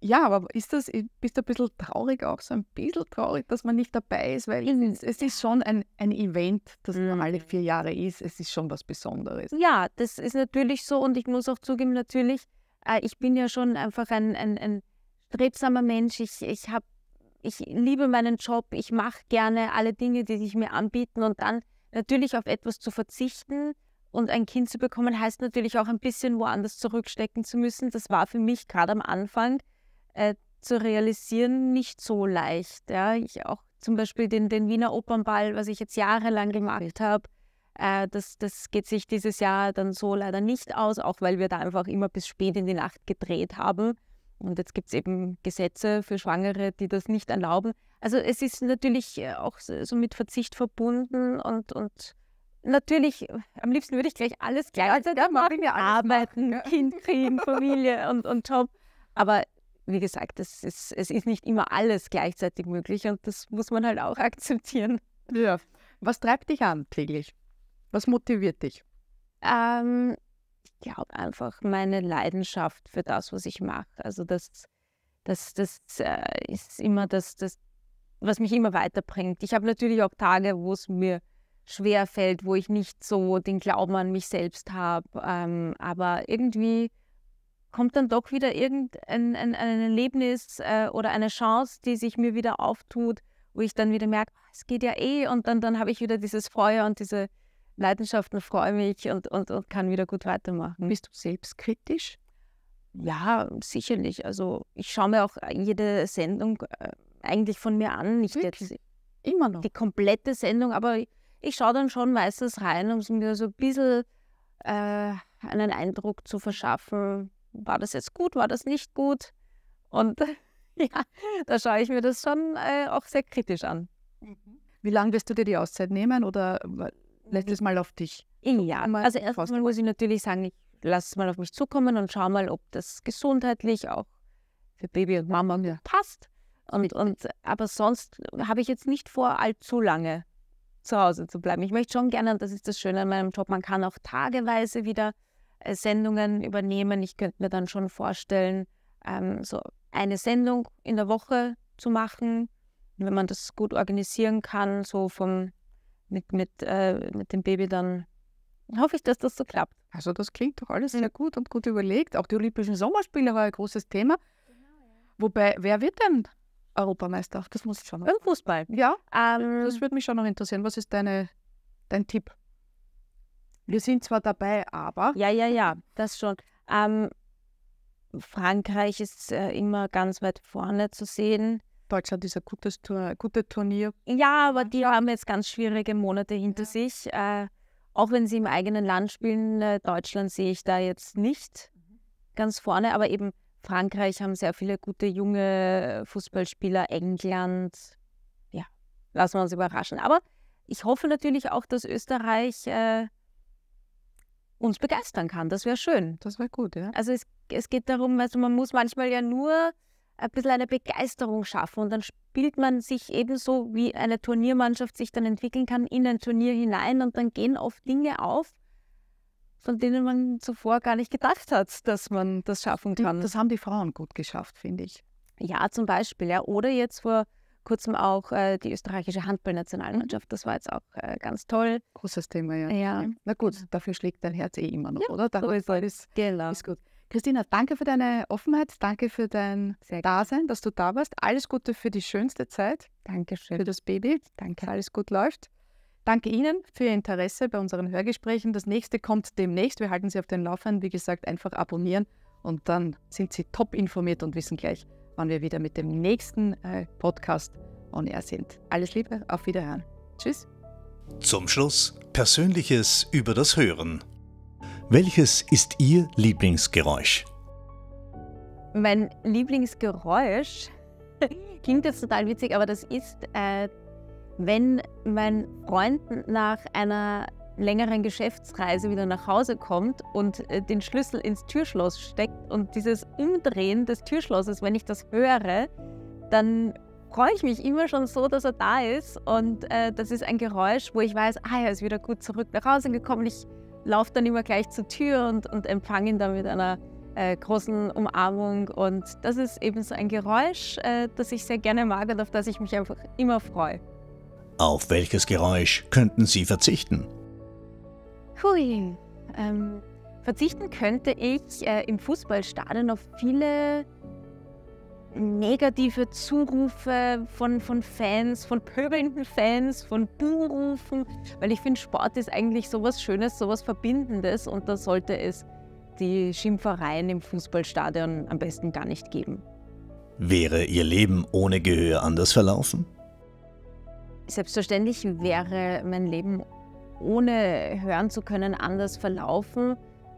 Ja, aber ist das, bist du ein bisschen traurig auch, so ein bisschen traurig, dass man nicht dabei ist, weil hm. es, es ist schon ein, ein Event, das mhm. alle vier Jahre ist. Es ist schon was Besonderes. Ja, das ist natürlich so und ich muss auch zugeben, natürlich, äh, ich bin ja schon einfach ein, ein, ein strebsamer Mensch. Ich, ich, hab, ich liebe meinen Job, ich mache gerne alle Dinge, die sich mir anbieten und dann natürlich auf etwas zu verzichten, und ein Kind zu bekommen heißt natürlich auch ein bisschen woanders zurückstecken zu müssen. Das war für mich gerade am Anfang äh, zu realisieren nicht so leicht. Ja. Ich auch zum Beispiel den, den Wiener Opernball, was ich jetzt jahrelang gemacht habe, äh, das, das geht sich dieses Jahr dann so leider nicht aus, auch weil wir da einfach immer bis spät in die Nacht gedreht haben. Und jetzt gibt es eben Gesetze für Schwangere, die das nicht erlauben. Also es ist natürlich äh, auch so mit Verzicht verbunden und, und natürlich, am liebsten würde ich gleich alles gleichzeitig also, machen. Wir Arbeiten, machen, Kind kriegen, Familie und, und Job. Aber wie gesagt, das ist, es ist nicht immer alles gleichzeitig möglich und das muss man halt auch <laughs> akzeptieren. Ja. Was treibt dich an täglich? Was motiviert dich? Ähm, ich glaube einfach meine Leidenschaft für das, was ich mache. Also das, das, das äh, ist immer das, das, was mich immer weiterbringt. Ich habe natürlich auch Tage, wo es mir schwer fällt, wo ich nicht so den Glauben an mich selbst habe. Ähm, aber irgendwie kommt dann doch wieder irgendein ein, ein Erlebnis äh, oder eine Chance, die sich mir wieder auftut, wo ich dann wieder merke, ah, es geht ja eh und dann, dann habe ich wieder dieses Feuer und diese Leidenschaft und freue mich und, und, und kann wieder gut weitermachen. Bist du selbstkritisch? Ja, sicherlich. Also ich schaue mir auch jede Sendung äh, eigentlich von mir an. Nicht jetzt immer noch. Die komplette Sendung, aber ich schaue dann schon meistens rein, um mir so ein bisschen äh, einen Eindruck zu verschaffen. War das jetzt gut, war das nicht gut? Und <laughs> ja, da schaue ich mir das schon äh, auch sehr kritisch an. Mhm. Wie lange wirst du dir die Auszeit nehmen oder lässt es mal auf dich? Ja, also erstmal muss ich natürlich sagen, ich lasse es mal auf mich zukommen und schaue mal, ob das gesundheitlich auch für Baby und Mama ja. passt. Und, und, aber sonst habe ich jetzt nicht vor, allzu lange zu Hause zu bleiben. Ich möchte schon gerne, und das ist das Schöne an meinem Job, man kann auch tageweise wieder äh, Sendungen übernehmen. Ich könnte mir dann schon vorstellen, ähm, so eine Sendung in der Woche zu machen, wenn man das gut organisieren kann, so vom mit, mit, äh, mit dem Baby dann hoffe ich, dass das so klappt. Also das klingt doch alles sehr gut und gut überlegt. Auch die Olympischen Sommerspiele war ein großes Thema. Genau, ja. Wobei, wer wird denn Europameister. Das muss ich schon noch. Im Fußball. Ja. Ähm, das würde mich schon noch interessieren. Was ist deine, dein Tipp? Wir sind zwar dabei, aber. Ja, ja, ja, das schon. Ähm, Frankreich ist äh, immer ganz weit vorne zu sehen. Deutschland ist ein gutes Tur gute Turnier. Ja, aber die haben jetzt ganz schwierige Monate hinter ja. sich. Äh, auch wenn sie im eigenen Land spielen, äh, Deutschland sehe ich da jetzt nicht mhm. ganz vorne, aber eben Frankreich haben sehr viele gute junge äh, Fußballspieler, England. Ja, lassen wir uns überraschen. Aber ich hoffe natürlich auch, dass Österreich äh, uns begeistern kann. Das wäre schön. Das wäre gut, ja. Also es, es geht darum, also man muss manchmal ja nur ein bisschen eine Begeisterung schaffen und dann spielt man sich ebenso, wie eine Turniermannschaft sich dann entwickeln kann, in ein Turnier hinein und dann gehen oft Dinge auf, von denen man zuvor gar nicht gedacht hat, dass man das schaffen kann. Das haben die Frauen gut geschafft, finde ich. Ja, zum Beispiel. Ja. Oder jetzt vor kurzem auch äh, die österreichische Handballnationalmannschaft. Das war jetzt auch äh, ganz toll. Großes Thema, ja. ja. Na gut, dafür schlägt dein Herz eh immer noch, ja, oder? Dafür so ist, genau. ist gut. Christina, danke für deine Offenheit, danke für dein Sehr Dasein, gut. dass du da warst. Alles Gute für die schönste Zeit. Dankeschön. Für das Baby. Danke. Dass alles gut läuft. Danke Ihnen für Ihr Interesse bei unseren Hörgesprächen. Das nächste kommt demnächst. Wir halten Sie auf den Laufenden. Wie gesagt, einfach abonnieren und dann sind Sie top informiert und wissen gleich, wann wir wieder mit dem nächsten äh, Podcast on air sind. Alles Liebe, auf Wiederhören. Tschüss. Zum Schluss Persönliches über das Hören. Welches ist Ihr Lieblingsgeräusch? Mein Lieblingsgeräusch <laughs> klingt jetzt total witzig, aber das ist äh, wenn mein Freund nach einer längeren Geschäftsreise wieder nach Hause kommt und äh, den Schlüssel ins Türschloss steckt und dieses Umdrehen des Türschlosses, wenn ich das höre, dann freue ich mich immer schon so, dass er da ist. Und äh, das ist ein Geräusch, wo ich weiß, ah, er ist wieder gut zurück nach Hause gekommen. Ich laufe dann immer gleich zur Tür und, und empfange ihn dann mit einer äh, großen Umarmung. Und das ist eben so ein Geräusch, äh, das ich sehr gerne mag und auf das ich mich einfach immer freue. Auf welches Geräusch könnten Sie verzichten? Hui, ähm, verzichten könnte ich äh, im Fußballstadion auf viele negative Zurufe von, von Fans, von pöbelnden Fans, von Buhrufen, weil ich finde, Sport ist eigentlich sowas Schönes, sowas Verbindendes und da sollte es die Schimpfereien im Fußballstadion am besten gar nicht geben. Wäre Ihr Leben ohne Gehör anders verlaufen? Selbstverständlich wäre mein Leben ohne hören zu können anders verlaufen.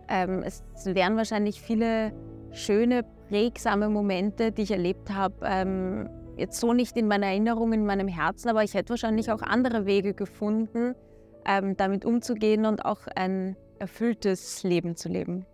Ähm, es wären wahrscheinlich viele schöne, prägsame Momente, die ich erlebt habe, ähm, jetzt so nicht in meiner Erinnerung, in meinem Herzen, aber ich hätte wahrscheinlich auch andere Wege gefunden, ähm, damit umzugehen und auch ein erfülltes Leben zu leben.